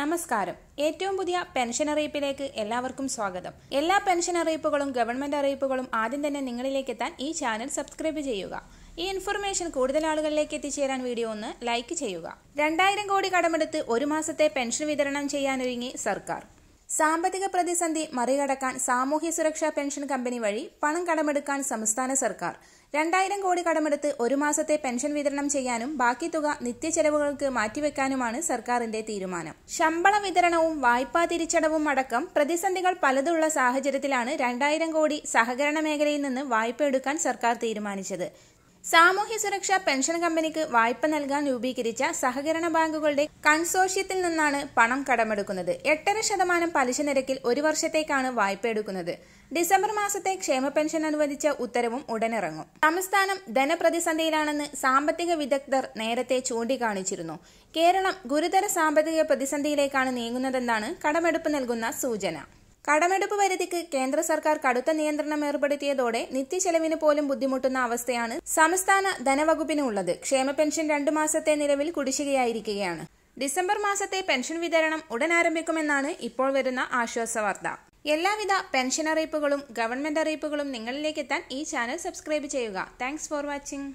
നമസ്കാരം ഏറ്റവും പുതിയ പെൻഷൻ അറിയിപ്പിലേക്ക് എല്ലാവർക്കും സ്വാഗതം എല്ലാ പെൻഷൻ അറിയിപ്പുകളും ഗവൺമെന്റ് അറിയിപ്പുകളും ആദ്യം തന്നെ നിങ്ങളിലേക്ക് എത്താൻ ഈ ചാനൽ സബ്സ്ക്രൈബ് ചെയ്യുക ഈ ഇൻഫർമേഷൻ കൂടുതൽ ആളുകളിലേക്ക് എത്തിച്ചേരാൻ വീഡിയോ ഒന്ന് ലൈക്ക് ചെയ്യുക രണ്ടായിരം കോടി കടമെടുത്ത് ഒരു മാസത്തെ പെൻഷൻ വിതരണം ചെയ്യാനൊരുങ്ങി സർക്കാർ സാമ്പത്തിക പ്രതിസന്ധി മറികടക്കാൻ സാമൂഹ്യ സുരക്ഷാ പെൻഷൻ കമ്പനി വഴി പണം കടമെടുക്കാൻ സംസ്ഥാന സർക്കാർ രണ്ടായിരം കോടി കടമെടുത്ത് ഒരു മാസത്തെ പെൻഷൻ വിതരണം ചെയ്യാനും ബാക്കി തുക ചെലവുകൾക്ക് മാറ്റിവെക്കാനുമാണ് സർക്കാരിന്റെ തീരുമാനം ശമ്പള വിതരണവും വായ്പാ തിരിച്ചടവും അടക്കം പ്രതിസന്ധികൾ പലതുള്ള സാഹചര്യത്തിലാണ് രണ്ടായിരം കോടി സഹകരണ മേഖലയിൽ നിന്ന് വായ്പ എടുക്കാൻ സർക്കാർ തീരുമാനിച്ചത് സാമൂഹ്യ സുരക്ഷാ പെൻഷൻ കമ്പനിക്ക് വായ്പ നൽകാൻ രൂപീകരിച്ച സഹകരണ ബാങ്കുകളുടെ കൺസോഷ്യത്തിൽ നിന്നാണ് പണം കടമെടുക്കുന്നത് എട്ടര ശതമാനം പലിശ നിരക്കിൽ ഒരു വർഷത്തേക്കാണ് വായ്പ എടുക്കുന്നത് ഡിസംബർ മാസത്തെ ക്ഷേമ പെൻഷൻ അനുവദിച്ച ഉത്തരവും ഉടനിറങ്ങും സംസ്ഥാനം ധനപ്രതിസന്ധിയിലാണെന്ന് സാമ്പത്തിക വിദഗ്ധർ നേരത്തെ ചൂണ്ടിക്കാണിച്ചിരുന്നു കേരളം ഗുരുതര സാമ്പത്തിക പ്രതിസന്ധിയിലേക്കാണ് നീങ്ങുന്നതെന്നാണ് കടമെടുപ്പ് നൽകുന്ന സൂചന കടമെടുപ്പ് പരിധിക്ക് കേന്ദ്ര സർക്കാർ കടുത്ത നിയന്ത്രണം ഏർപ്പെടുത്തിയതോടെ നിത്യചെലവിന് പോലും ബുദ്ധിമുട്ടുന്ന അവസ്ഥയാണ് സംസ്ഥാന ധനവകുപ്പിനുള്ളത് ക്ഷേമ പെൻഷൻ രണ്ടു മാസത്തെ നിലവിൽ കുടിശ്ശികയായിരിക്കുകയാണ് ഡിസംബർ മാസത്തെ പെൻഷൻ വിതരണം ഉടൻ ആരംഭിക്കുമെന്നാണ് ഇപ്പോൾ വരുന്ന ആശ്വാസവാർത്ത എല്ലാവിധ പെൻഷൻ അറിയിപ്പുകളും ഗവൺമെന്റ് അറിയിപ്പുകളും നിങ്ങളിലേക്ക് എത്താൻ ഈ ചാനൽ സബ്സ്ക്രൈബ് ചെയ്യുക താങ്ക്സ് ഫോർ വാച്ചിങ്